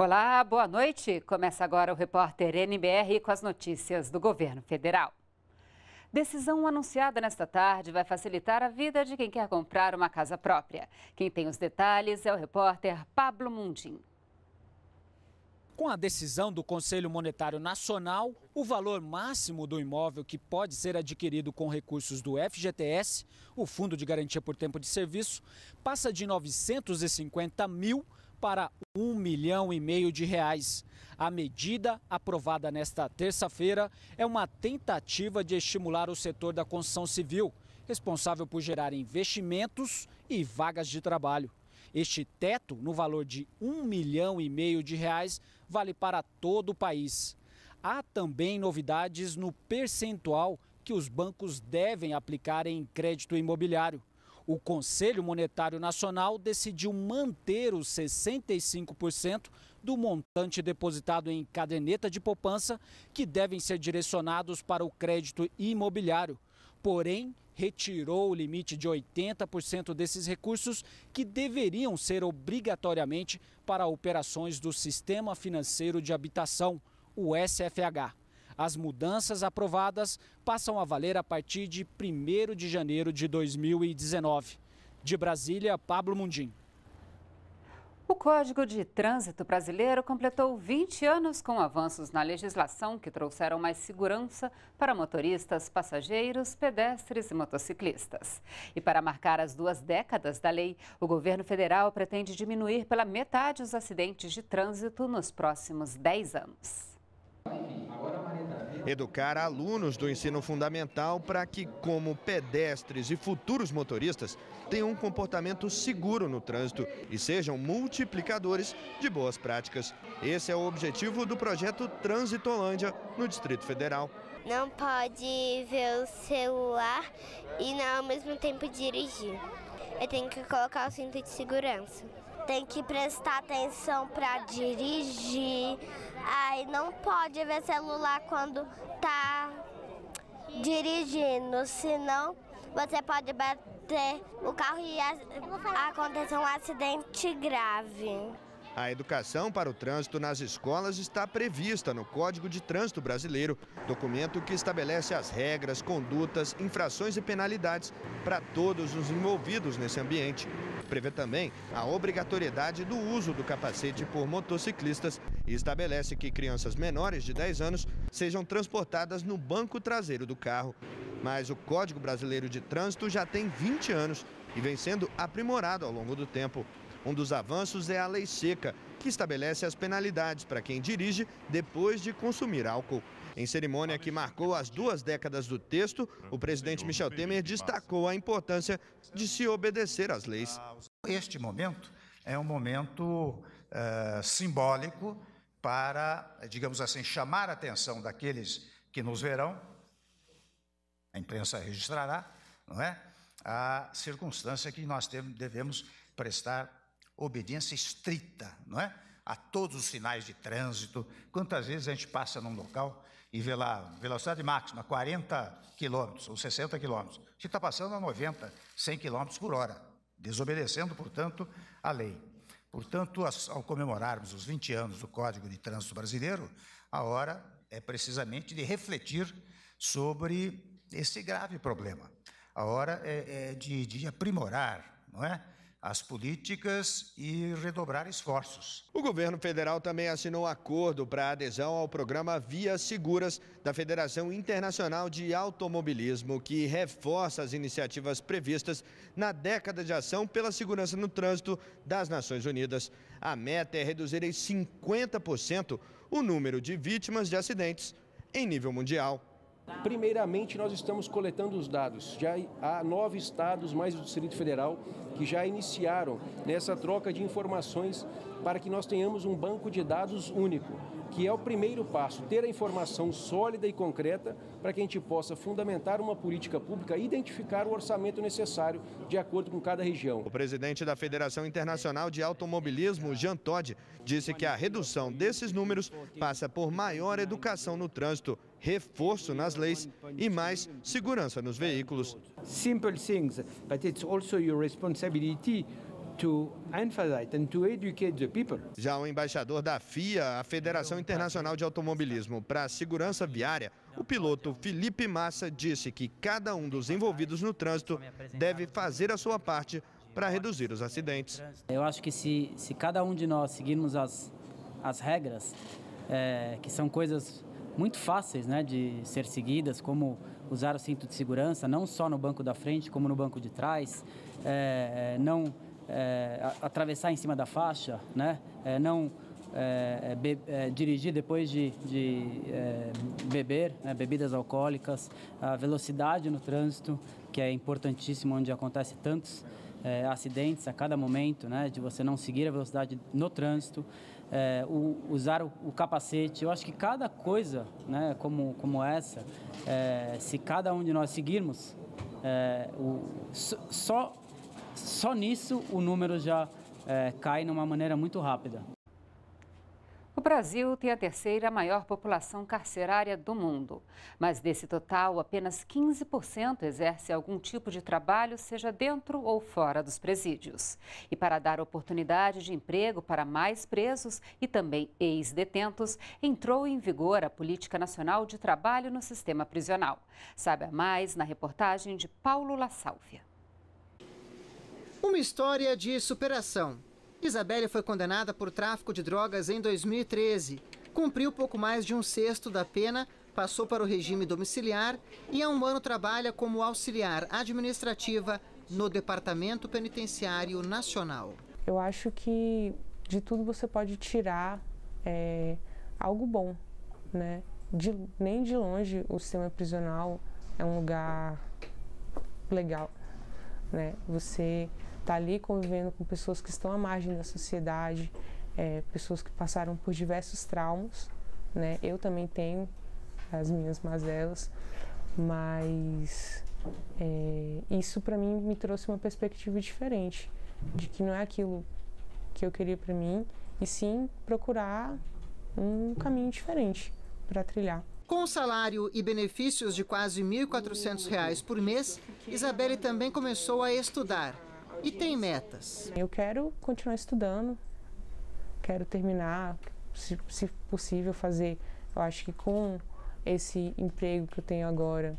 Olá, boa noite. Começa agora o repórter NBR com as notícias do governo federal. Decisão anunciada nesta tarde vai facilitar a vida de quem quer comprar uma casa própria. Quem tem os detalhes é o repórter Pablo Mundim. Com a decisão do Conselho Monetário Nacional, o valor máximo do imóvel que pode ser adquirido com recursos do FGTS, o Fundo de Garantia por Tempo de Serviço, passa de 950 mil para um milhão e meio de reais. A medida aprovada nesta terça-feira é uma tentativa de estimular o setor da construção civil, responsável por gerar investimentos e vagas de trabalho. Este teto, no valor de um milhão e meio de reais, vale para todo o país. Há também novidades no percentual que os bancos devem aplicar em crédito imobiliário. O Conselho Monetário Nacional decidiu manter os 65% do montante depositado em caderneta de poupança, que devem ser direcionados para o crédito imobiliário. Porém, retirou o limite de 80% desses recursos que deveriam ser obrigatoriamente para operações do Sistema Financeiro de Habitação, o SFH. As mudanças aprovadas passam a valer a partir de 1 de janeiro de 2019. De Brasília, Pablo Mundim. O Código de Trânsito Brasileiro completou 20 anos com avanços na legislação que trouxeram mais segurança para motoristas, passageiros, pedestres e motociclistas. E para marcar as duas décadas da lei, o governo federal pretende diminuir pela metade os acidentes de trânsito nos próximos 10 anos educar alunos do ensino fundamental para que, como pedestres e futuros motoristas, tenham um comportamento seguro no trânsito e sejam multiplicadores de boas práticas. Esse é o objetivo do projeto Transitolândia no Distrito Federal. Não pode ver o celular e não ao mesmo tempo dirigir. Eu tenho que colocar o cinto de segurança. Tem que prestar atenção para dirigir, Ai, não pode ver celular quando tá dirigindo, senão você pode bater o carro e acontecer um acidente grave. A educação para o trânsito nas escolas está prevista no Código de Trânsito Brasileiro, documento que estabelece as regras, condutas, infrações e penalidades para todos os envolvidos nesse ambiente. Prevê também a obrigatoriedade do uso do capacete por motociclistas e estabelece que crianças menores de 10 anos sejam transportadas no banco traseiro do carro. Mas o Código Brasileiro de Trânsito já tem 20 anos e vem sendo aprimorado ao longo do tempo. Um dos avanços é a Lei Seca, que estabelece as penalidades para quem dirige depois de consumir álcool. Em cerimônia que marcou as duas décadas do texto, o presidente Michel Temer destacou a importância de se obedecer às leis. Este momento é um momento eh, simbólico para, digamos assim, chamar a atenção daqueles que nos verão, a imprensa registrará, não é? A circunstância que nós devemos prestar obediência estrita, não é? A todos os sinais de trânsito. Quantas vezes a gente passa num local e vê lá velocidade máxima 40 quilômetros ou 60 quilômetros, A gente está passando a 90, 100 quilômetros por hora, desobedecendo, portanto, a lei. Portanto, ao comemorarmos os 20 anos do Código de Trânsito Brasileiro, a hora é precisamente de refletir sobre esse grave problema. A hora é, é de, de aprimorar, não é? as políticas e redobrar esforços. O governo federal também assinou acordo para adesão ao programa Vias Seguras da Federação Internacional de Automobilismo, que reforça as iniciativas previstas na década de ação pela segurança no trânsito das Nações Unidas. A meta é reduzir em 50% o número de vítimas de acidentes em nível mundial. Primeiramente, nós estamos coletando os dados. Já há nove estados, mais o Distrito Federal, que já iniciaram nessa troca de informações para que nós tenhamos um banco de dados único, que é o primeiro passo, ter a informação sólida e concreta para que a gente possa fundamentar uma política pública e identificar o orçamento necessário de acordo com cada região. O presidente da Federação Internacional de Automobilismo, Jean Todt, disse que a redução desses números passa por maior educação no trânsito reforço nas leis e mais segurança nos veículos. Simple things, but it's also your responsibility to emphasize and to educate the people. Já o embaixador da FIA, a Federação Internacional de Automobilismo para a Segurança Viária, o piloto Felipe Massa disse que cada um dos envolvidos no trânsito deve fazer a sua parte para reduzir os acidentes. Eu acho que se, se cada um de nós seguirmos as, as regras, é, que são coisas muito fáceis né, de ser seguidas, como usar o cinto de segurança, não só no banco da frente, como no banco de trás, é, é não é, atravessar em cima da faixa, né, é, não é, é, be, dirigir depois de, de beber né, bebidas alcoólicas, a velocidade no trânsito, que é importantíssimo, onde acontece tantos acidentes a cada momento, né, de você não seguir a velocidade no trânsito é, o, usar o, o, capacete. Eu acho que cada coisa, né, como, como essa, é, se cada um de nós seguirmos, é, o, só, só nisso o número já é, cai de uma maneira muito rápida. Brasil tem a terceira maior população carcerária do mundo, mas desse total, apenas 15% exerce algum tipo de trabalho, seja dentro ou fora dos presídios. E para dar oportunidade de emprego para mais presos e também ex-detentos, entrou em vigor a Política Nacional de Trabalho no Sistema Prisional. Saiba mais na reportagem de Paulo La Sálvia. Uma história de superação Isabelle foi condenada por tráfico de drogas em 2013. Cumpriu pouco mais de um sexto da pena, passou para o regime domiciliar e há um ano trabalha como auxiliar administrativa no Departamento Penitenciário Nacional. Eu acho que de tudo você pode tirar é, algo bom, né? De, nem de longe o sistema prisional é um lugar legal, né? Você estar tá ali convivendo com pessoas que estão à margem da sociedade, é, pessoas que passaram por diversos traumas, né? Eu também tenho as minhas mazelas, mas é, isso para mim me trouxe uma perspectiva diferente de que não é aquilo que eu queria para mim e sim procurar um caminho diferente para trilhar. Com um salário e benefícios de quase R$ 1.400 por mês, Isabelle também começou a estudar e tem metas. Eu quero continuar estudando, quero terminar, se, se possível, fazer. Eu acho que com esse emprego que eu tenho agora,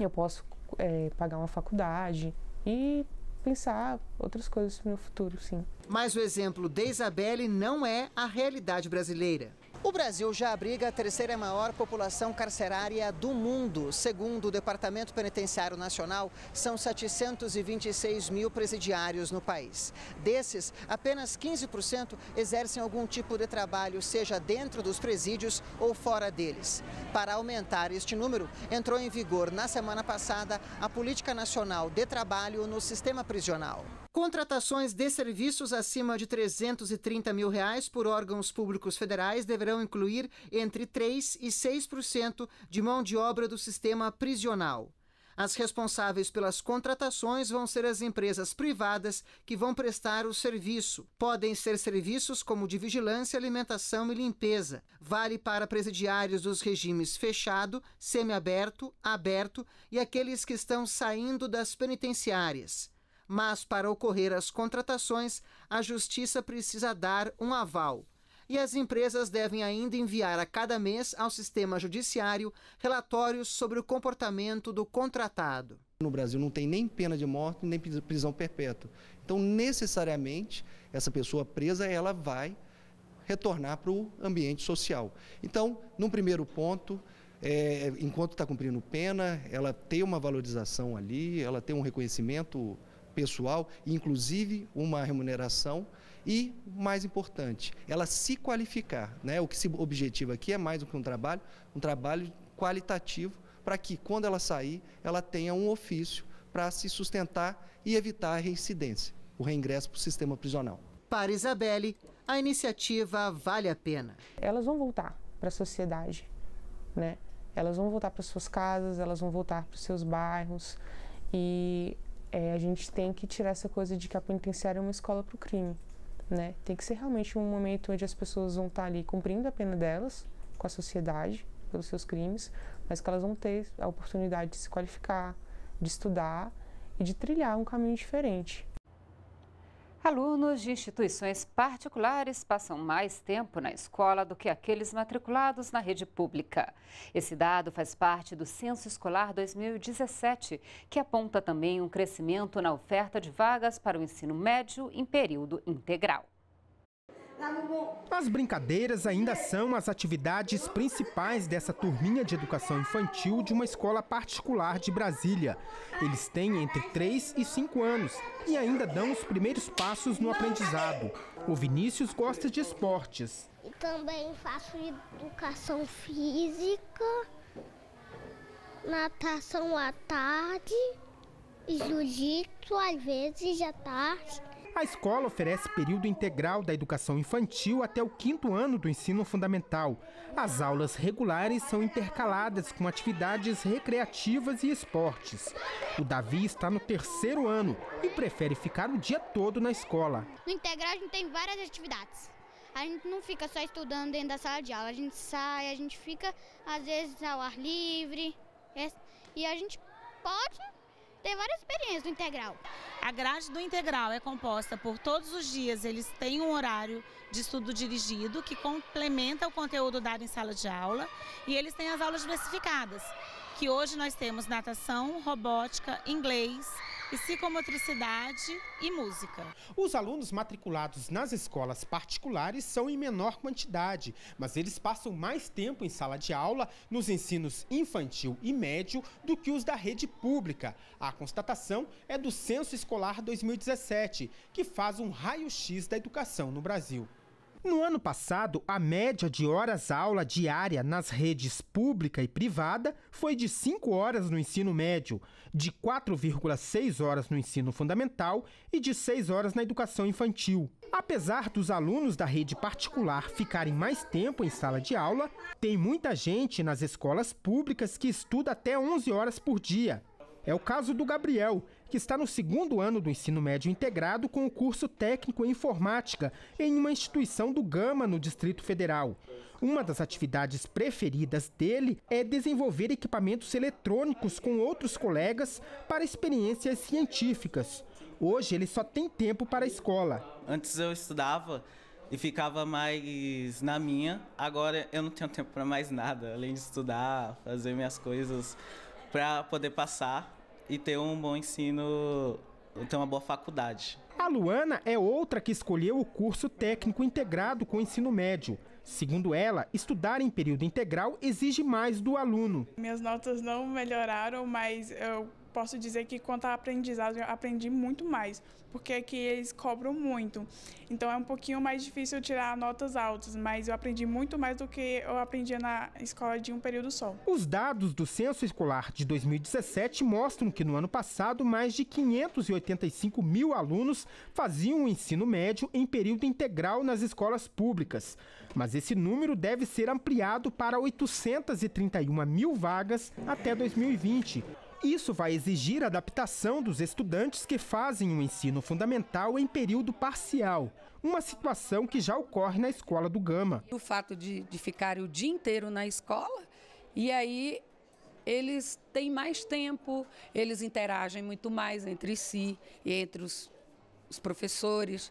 eu posso é, pagar uma faculdade e pensar outras coisas no meu futuro, sim. Mas o exemplo de Isabelle não é a realidade brasileira. O Brasil já abriga a terceira maior população carcerária do mundo. Segundo o Departamento Penitenciário Nacional, são 726 mil presidiários no país. Desses, apenas 15% exercem algum tipo de trabalho, seja dentro dos presídios ou fora deles. Para aumentar este número, entrou em vigor na semana passada a Política Nacional de Trabalho no Sistema Prisional. Contratações de serviços acima de 330 mil reais por órgãos públicos federais deverão incluir entre 3% e 6% de mão de obra do sistema prisional. As responsáveis pelas contratações vão ser as empresas privadas que vão prestar o serviço. Podem ser serviços como de vigilância, alimentação e limpeza. Vale para presidiários dos regimes fechado, semiaberto, aberto e aqueles que estão saindo das penitenciárias mas para ocorrer as contratações, a Justiça precisa dar um aval. E as empresas devem ainda enviar a cada mês ao sistema judiciário relatórios sobre o comportamento do contratado. No Brasil não tem nem pena de morte, nem prisão perpétua. Então, necessariamente, essa pessoa presa ela vai retornar para o ambiente social. Então, num primeiro ponto, é, enquanto está cumprindo pena, ela tem uma valorização ali, ela tem um reconhecimento pessoal, inclusive uma remuneração e, mais importante, ela se qualificar. Né? O que se objetiva aqui é mais do que um trabalho, um trabalho qualitativo para que, quando ela sair, ela tenha um ofício para se sustentar e evitar a reincidência, o reingresso para o sistema prisional. Para Isabelle, a iniciativa vale a pena. Elas vão voltar para a sociedade, né? Elas vão voltar para suas casas, elas vão voltar para os seus bairros e é, a gente tem que tirar essa coisa de que a penitenciária é uma escola para o crime. Né? Tem que ser realmente um momento onde as pessoas vão estar tá ali cumprindo a pena delas com a sociedade pelos seus crimes, mas que elas vão ter a oportunidade de se qualificar, de estudar e de trilhar um caminho diferente. Alunos de instituições particulares passam mais tempo na escola do que aqueles matriculados na rede pública. Esse dado faz parte do Censo Escolar 2017, que aponta também um crescimento na oferta de vagas para o ensino médio em período integral. As brincadeiras ainda são as atividades principais dessa turminha de educação infantil de uma escola particular de Brasília. Eles têm entre 3 e 5 anos e ainda dão os primeiros passos no aprendizado. O Vinícius gosta de esportes. E também faço educação física, natação à tarde, jiu-jitsu às vezes à tarde a escola oferece período integral da educação infantil até o quinto ano do ensino fundamental. As aulas regulares são intercaladas com atividades recreativas e esportes. O Davi está no terceiro ano e prefere ficar o dia todo na escola. No integral a gente tem várias atividades. A gente não fica só estudando dentro da sala de aula, a gente sai, a gente fica às vezes ao ar livre. É, e a gente pode ter várias experiências do integral. A grade do integral é composta por todos os dias, eles têm um horário de estudo dirigido que complementa o conteúdo dado em sala de aula e eles têm as aulas diversificadas, que hoje nós temos natação, robótica, inglês, psicomotricidade e música. Os alunos matriculados nas escolas particulares são em menor quantidade, mas eles passam mais tempo em sala de aula nos ensinos infantil e médio do que os da rede pública. A constatação é do Censo Escolar 2017, que faz um raio-x da educação no Brasil. No ano passado, a média de horas-aula diária nas redes pública e privada foi de 5 horas no ensino médio, de 4,6 horas no ensino fundamental e de 6 horas na educação infantil. Apesar dos alunos da rede particular ficarem mais tempo em sala de aula, tem muita gente nas escolas públicas que estuda até 11 horas por dia. É o caso do Gabriel, que está no segundo ano do ensino médio integrado com o curso técnico em informática em uma instituição do Gama, no Distrito Federal. Uma das atividades preferidas dele é desenvolver equipamentos eletrônicos com outros colegas para experiências científicas. Hoje ele só tem tempo para a escola. Antes eu estudava e ficava mais na minha. Agora eu não tenho tempo para mais nada, além de estudar, fazer minhas coisas para poder passar e ter um bom ensino, ter uma boa faculdade. A Luana é outra que escolheu o curso técnico integrado com o ensino médio. Segundo ela, estudar em período integral exige mais do aluno. Minhas notas não melhoraram, mas eu posso dizer que quanto a aprendizado eu aprendi muito mais, porque aqui eles cobram muito. Então é um pouquinho mais difícil tirar notas altas, mas eu aprendi muito mais do que eu aprendia na escola de um período só. Os dados do Censo Escolar de 2017 mostram que no ano passado mais de 585 mil alunos faziam o ensino médio em período integral nas escolas públicas mas esse número deve ser ampliado para 831 mil vagas até 2020. Isso vai exigir adaptação dos estudantes que fazem o ensino fundamental em período parcial, uma situação que já ocorre na escola do Gama. O fato de, de ficar o dia inteiro na escola e aí eles têm mais tempo, eles interagem muito mais entre si e entre os, os professores.